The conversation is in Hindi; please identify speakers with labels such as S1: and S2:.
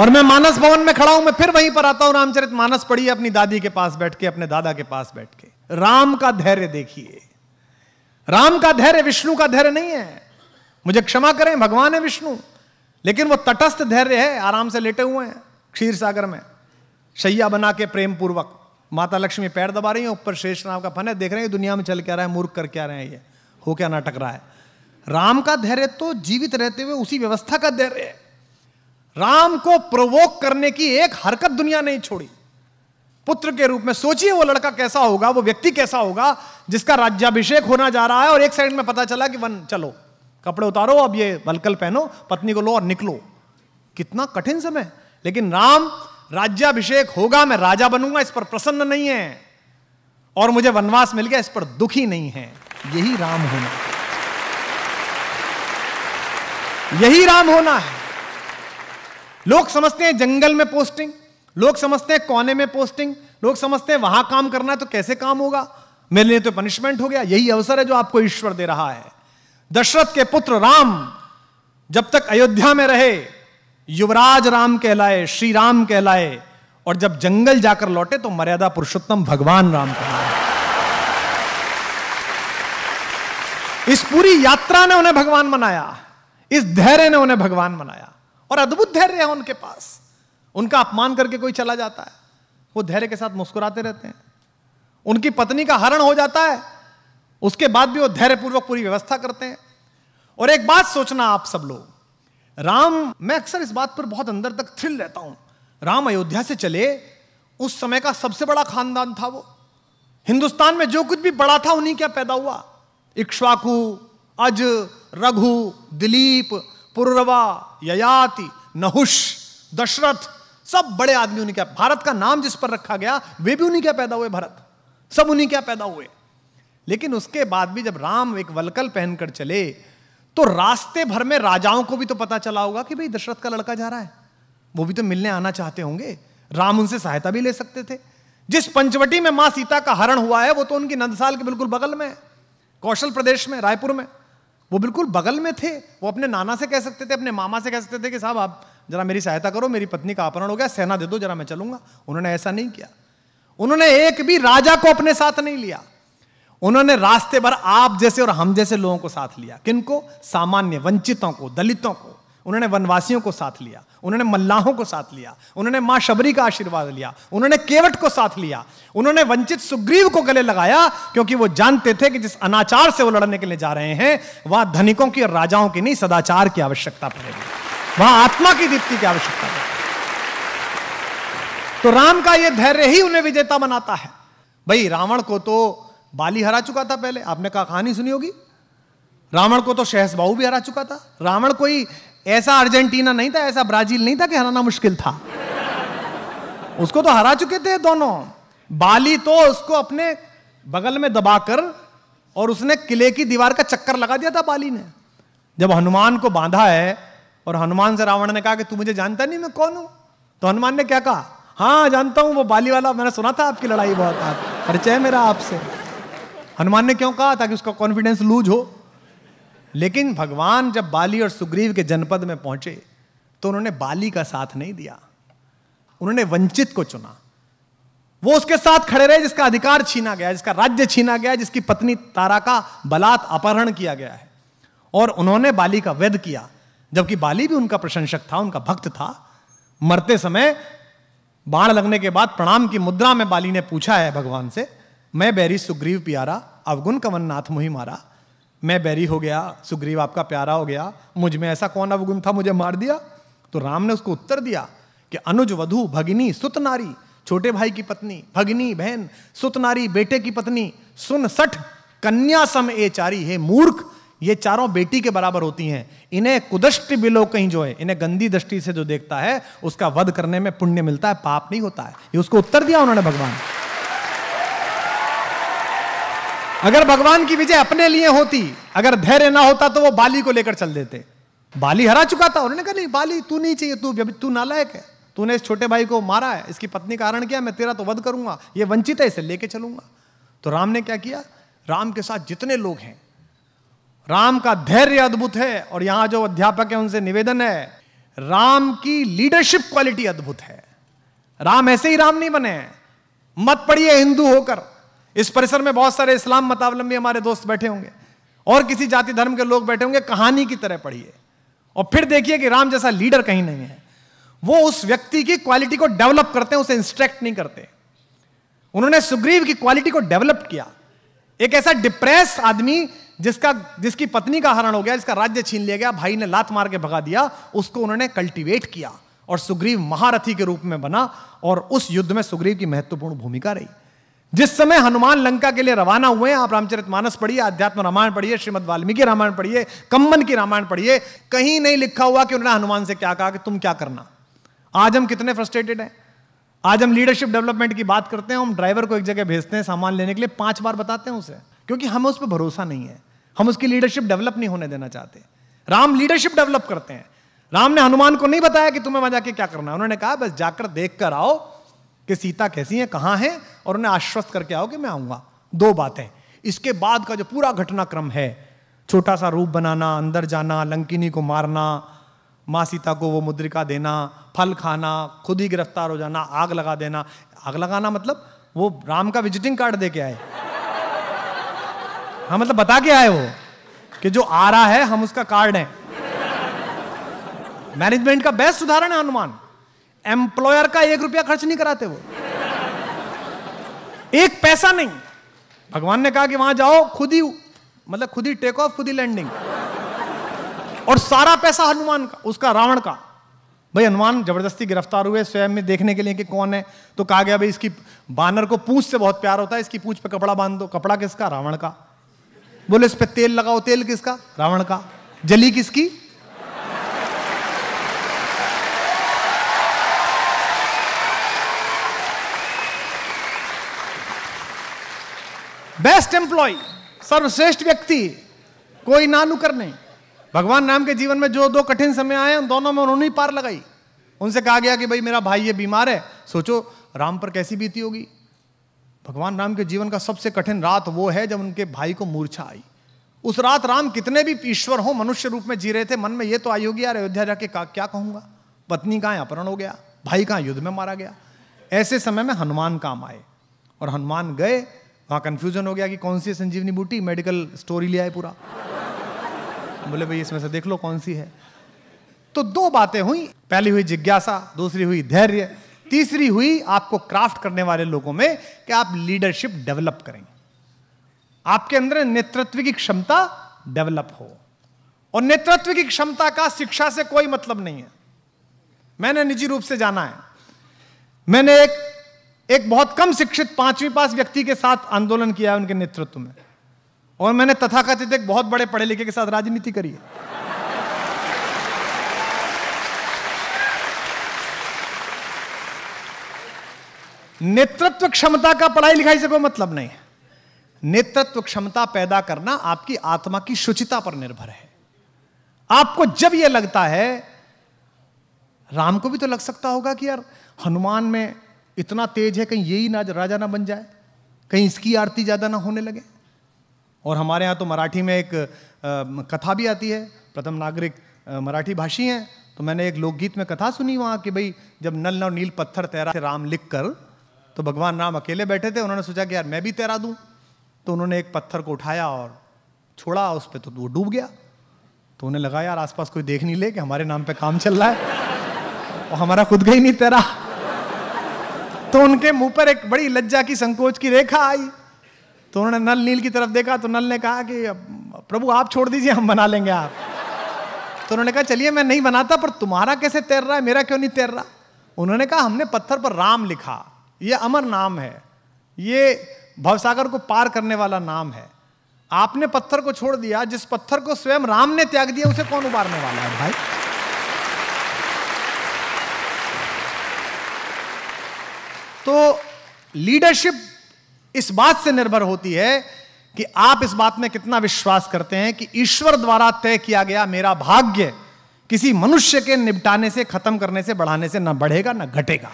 S1: और मैं मानस भवन में खड़ा हूं मैं फिर वहीं पर आता हूं रामचरित मानस पढ़िए अपनी दादी के पास बैठ के अपने दादा के पास बैठ के राम का धैर्य देखिए राम का धैर्य विष्णु का धैर्य नहीं है मुझे क्षमा करें भगवान है विष्णु लेकिन वो तटस्थ धैर्य है आराम से लेटे हुए हैं क्षीर सागर में शैया बना के प्रेम पूर्वक माता लक्ष्मी पैर दबा रही है ऊपर शेष नाम का फन है देख रहे हैं दुनिया में चल क्या रहा है मूर्ख कर क्या रहे हैं ये हो क्या नाटक रहा है राम का धैर्य तो जीवित रहते हुए उसी व्यवस्था का धैर्य है राम को प्रवोक करने की एक हरकत दुनिया नहीं छोड़ी पुत्र के रूप में सोचिए वो लड़का कैसा होगा वो व्यक्ति कैसा होगा जिसका राज्याभिषेक होना जा रहा है और एक सेकंड में पता चला कि वन चलो कपड़े उतारो अब ये बलकल पहनो पत्नी को लो और निकलो कितना कठिन समय लेकिन राम राज्याभिषेक होगा मैं राजा बनूंगा इस पर प्रसन्न नहीं है और मुझे वनवास मिल गया इस पर दुखी नहीं है यही राम होना यही राम होना है लोग समझते हैं जंगल में पोस्टिंग लोग समझते हैं कोने में पोस्टिंग लोग समझते हैं वहां काम करना है तो कैसे काम होगा मेरे लिए तो पनिशमेंट हो गया यही अवसर है जो आपको ईश्वर दे रहा है दशरथ के पुत्र राम जब तक अयोध्या में रहे युवराज राम कहलाए श्री राम कहलाए और जब जंगल जाकर लौटे तो मर्यादा पुरुषोत्तम भगवान राम कहलाए इस पूरी यात्रा ने उन्हें भगवान बनाया इस धैर्य ने उन्हें भगवान बनाया और अद्भुत धैर्य है उनके पास उनका अपमान करके कोई चला जाता है वो धैर्य के साथ मुस्कुराते रहते हैं उनकी पत्नी का हरण हो जाता है उसके बाद भी वो धैर्यपूर्वक पूरी व्यवस्था करते हैं और एक बात सोचना आप सब लोग राम मैं अक्सर इस बात पर बहुत अंदर तक थ्रिल रहता हूं राम अयोध्या से चले उस समय का सबसे बड़ा खानदान था वो हिंदुस्तान में जो कुछ भी बड़ा था उन्हीं क्या पैदा हुआ इक्ष्वाकु अज रघु दिलीप पुर्रवा ययाति नहुष दशरथ सब बड़े आदमी उन्हीं क्या भारत का नाम जिस पर रखा गया वे भी उन्हीं क्या पैदा हुए भारत सब उन्हीं क्या पैदा हुए लेकिन उसके बाद भी जब राम एक वलकल पहनकर चले तो रास्ते भर में राजाओं को भी तो पता चला होगा कि भाई दशरथ का लड़का जा रहा है वो भी तो मिलने आना चाहते होंगे राम उनसे सहायता भी ले सकते थे जिस पंचवटी में मां सीता का हरण हुआ है वो तो उनकी नंदसाल के बिल्कुल बगल में है कौशल प्रदेश में रायपुर में वो बिल्कुल बगल में थे वो अपने नाना से कह सकते थे अपने मामा से कह सकते थे कि साहब आप जरा मेरी सहायता करो मेरी पत्नी का अपहरण हो गया सेना दे दो जरा मैं चलूंगा उन्होंने ऐसा नहीं किया उन्होंने एक भी राजा को अपने साथ नहीं लिया उन्होंने रास्ते भर आप जैसे और हम जैसे लोगों को साथ लिया किनको सामान्य वंचितों को दलितों को उन्होंने वनवासियों को साथ लिया उन्होंने मल्लाहों को साथ लिया उन्होंने मां शबरी का आशीर्वाद लिया उन्होंने केवट को साथ लिया उन्होंने वंचित सुग्रीव को गले लगाया क्योंकि वो जानते थे कि जिस अनाचार से वो लड़ने के लिए जा रहे हैं वह धनिकों की और राजाओं की नहीं सदाचार की आवश्यकता पड़ेगी वह आत्मा की दीप्ति की आवश्यकता पड़ेगी तो राम का यह धैर्य ही उन्हें विजेता बनाता है भाई रावण को तो बाली हरा चुका था पहले आपने कहा कहानी सुनी होगी रावण को तो शहस भी हरा चुका था रावण कोई ऐसा अर्जेंटीना नहीं था ऐसा ब्राजील नहीं था कि हराना मुश्किल था उसको तो हरा चुके थे दोनों बाली तो उसको अपने बगल में दबाकर और उसने किले की दीवार का चक्कर लगा दिया था बाली ने जब हनुमान को बांधा है और हनुमान से रावण ने कहा कि तू मुझे जानता नहीं मैं कौन हूं तो हनुमान ने क्या कहा हाँ जानता हूं वो बाली वाला मैंने सुना था आपकी लड़ाई बहुत परिचय मेरा आपसे हनुमान ने क्यों कहा ताकि उसका कॉन्फिडेंस लूज हो लेकिन भगवान जब बाली और सुग्रीव के जनपद में पहुंचे तो उन्होंने बाली का साथ नहीं दिया उन्होंने वंचित को चुना वो उसके साथ खड़े रहे जिसका अधिकार छीना गया जिसका राज्य छीना गया जिसकी पत्नी तारा का बलात् अपहरण किया गया है और उन्होंने बाली का वैध किया जबकि बाली भी उनका प्रशंसक था उनका भक्त था मरते समय बाण लगने के बाद प्रणाम की मुद्रा में बाली ने पूछा है भगवान से मैं बैरी सुग्रीव प्यारा अवगुण कवन नाथ मुहि मारा मैं बैरी हो गया सुग्रीव आपका प्यारा हो गया मुझ में ऐसा कौन अवगुण था मुझे मार दिया तो राम ने उसको उत्तर दिया कि अनुज वधु भगिनी सुत नारी छोटे भाई की पत्नी भगिनी बहन सुत नारी बेटे की पत्नी सुन सठ कन्या सम ए चारी हे मूर्ख ये चारों बेटी के बराबर होती हैं इन्हें कुदृष्टि बिलो कहीं जो है इन्हें गंदी दृष्टि से जो देखता है उसका वध करने में पुण्य मिलता है पाप नहीं होता है ये उसको उत्तर दिया उन्होंने भगवान अगर भगवान की विजय अपने लिए होती अगर धैर्य ना होता तो वो बाली को लेकर चल देते बाली हरा चुका था उन्होंने कहा नहीं बाली तू नहीं चाहिए तू तू नालायक है तूने इस छोटे भाई को मारा है इसकी पत्नी कारण क्या मैं तेरा तो वध करूंगा ये वंचित है इसे लेके चलूंगा तो राम ने क्या किया राम के साथ जितने लोग हैं राम का धैर्य अद्भुत है और यहां जो अध्यापक है उनसे निवेदन है राम की लीडरशिप क्वालिटी अद्भुत है राम ऐसे ही राम नहीं बने मत पढ़िए हिंदू होकर इस परिसर में बहुत सारे इस्लाम मतावलंबी हमारे दोस्त बैठे होंगे और किसी जाति धर्म के लोग बैठे होंगे कहानी की तरह पढ़िए और फिर देखिए कि राम जैसा लीडर कहीं नहीं है वो उस व्यक्ति की क्वालिटी को डेवलप करते हैं उसे इंस्ट्रक्ट नहीं करते उन्होंने सुग्रीव की क्वालिटी को डेवलप किया एक ऐसा डिप्रेस आदमी जिसका जिसकी पत्नी का हरण हो गया जिसका राज्य छीन लिया गया भाई ने लात मार के भगा दिया उसको उन्होंने कल्टीवेट किया और सुग्रीव महारथी के रूप में बना और उस युद्ध में सुग्रीव की महत्वपूर्ण भूमिका रही जिस समय हनुमान लंका के लिए रवाना हुए आप रामचरित मानस पढ़िए आध्यात्म रामायण पढ़िए श्रीमद वाल्मीकि रामायण पढ़िए कम्बन की रामायण पढ़िए कहीं नहीं लिखा हुआ कि उन्होंने हनुमान से क्या कहा कि तुम क्या करना आज हम कितने फ्रस्ट्रेटेड हैं आज हम लीडरशिप डेवलपमेंट की बात करते हैं हम ड्राइवर को एक जगह भेजते हैं सामान लेने के लिए पांच बार बताते हैं उसे क्योंकि हमें उस पर भरोसा नहीं है हम उसकी लीडरशिप डेवलप नहीं होने देना चाहते राम लीडरशिप डेवलप करते हैं राम ने हनुमान को नहीं बताया कि तुम्हें वहां जाके क्या करना है उन्होंने कहा बस जाकर देख कर आओ कि सीता कैसी है कहाँ है और उन्हें आश्वस्त करके आओ कि मैं आऊंगा दो बातें इसके बाद का जो पूरा घटनाक्रम है छोटा सा रूप बनाना अंदर जाना लंकिनी को मारना माँ सीता को वो मुद्रिका देना फल खाना खुद ही गिरफ्तार हो जाना आग लगा देना आग लगाना मतलब वो राम का विजिटिंग कार्ड दे के आए हाँ मतलब बता के आए वो कि जो आ रहा है हम उसका कार्ड है मैनेजमेंट का बेस्ट उदाहरण है हनुमान एम्प्लॉयर का एक रुपया खर्च नहीं कराते वो एक पैसा नहीं भगवान ने कहा कि वहां जाओ खुद ही मतलब खुद ही टेक ऑफ खुद ही लैंडिंग और सारा पैसा हनुमान का उसका रावण का भाई हनुमान जबरदस्ती गिरफ्तार हुए स्वयं में देखने के लिए कि कौन है तो कहा गया भाई इसकी बानर को पूछ से बहुत प्यार होता है इसकी पूछ पे कपड़ा बांध दो कपड़ा किसका रावण का बोले इस पर तेल लगाओ तेल किसका रावण का जली किसकी बेस्ट एम्प्लॉय सर्वश्रेष्ठ व्यक्ति कोई नानुकर नहीं भगवान राम के जीवन में जो दो कठिन समय आए उन दोनों में उन्होंने पार लगाई उनसे कहा गया कि भाई मेरा भाई ये बीमार है सोचो राम पर कैसी बीती होगी भगवान राम के जीवन का सबसे कठिन रात वो है जब उनके भाई को मूर्छा आई उस रात राम कितने भी ईश्वर हो मनुष्य रूप में जी रहे थे मन में ये तो आई होगी यार अयोध्या जाके क्या कहूंगा पत्नी कहाँ अपहरण हो गया भाई कहाँ युद्ध में मारा गया ऐसे समय में हनुमान काम आए और हनुमान गए वहाँ कन्फ्यूजन हो गया कि कौन सी है संजीवनी बूटी मेडिकल स्टोरी लिया है पूरा बोले भाई इसमें से देख लो कौन सी है तो दो बातें हुई पहली हुई जिज्ञासा दूसरी हुई धैर्य तीसरी हुई आपको क्राफ्ट करने वाले लोगों में कि आप लीडरशिप डेवलप करें आपके अंदर नेतृत्व की क्षमता डेवलप हो और नेतृत्व की क्षमता का शिक्षा से कोई मतलब नहीं है मैंने निजी रूप से जाना है मैंने एक एक बहुत कम शिक्षित पांचवी पास व्यक्ति के साथ आंदोलन किया है उनके नेतृत्व में और मैंने तथाकथित एक बहुत बड़े पढ़े लिखे के साथ राजनीति करी है नेतृत्व क्षमता का पढ़ाई लिखाई से कोई मतलब नहीं है नेतृत्व क्षमता पैदा करना आपकी आत्मा की शुचिता पर निर्भर है आपको जब यह लगता है राम को भी तो लग सकता होगा कि यार हनुमान में इतना तेज है कहीं यही ना राजा ना बन जाए कहीं इसकी आरती ज़्यादा ना होने लगे और हमारे यहाँ तो मराठी में एक कथा भी आती है प्रथम नागरिक मराठी भाषी हैं तो मैंने एक लोकगीत में कथा सुनी वहाँ कि भाई जब नल और नील पत्थर तैरा थे राम लिख कर तो भगवान राम अकेले बैठे थे उन्होंने सोचा कि यार मैं भी तैरा दूँ तो उन्होंने एक पत्थर को उठाया और छोड़ा उस पर तो वो डूब गया तो उन्हें लगा यार आसपास कोई देख नहीं ले कि हमारे नाम पे काम चल रहा है और हमारा खुद का ही नहीं तैरा तो उनके मुंह पर एक बड़ी लज्जा की संकोच की रेखा आई तो उन्होंने नल नील की तरफ देखा तो नल ने कहा कि प्रभु आप छोड़ दीजिए हम बना लेंगे आप तो उन्होंने कहा चलिए मैं नहीं बनाता पर तुम्हारा कैसे तैर रहा है मेरा क्यों नहीं तैर रहा उन्होंने कहा हमने पत्थर पर राम लिखा ये अमर नाम है ये भवसागर को पार करने वाला नाम है आपने पत्थर को छोड़ दिया जिस पत्थर को स्वयं राम ने त्याग दिया उसे कौन उबारने वाला है भाई तो लीडरशिप इस बात से निर्भर होती है कि आप इस बात में कितना विश्वास करते हैं कि ईश्वर द्वारा तय किया गया मेरा भाग्य किसी मनुष्य के निपटाने से खत्म करने से बढ़ाने से ना बढ़ेगा ना घटेगा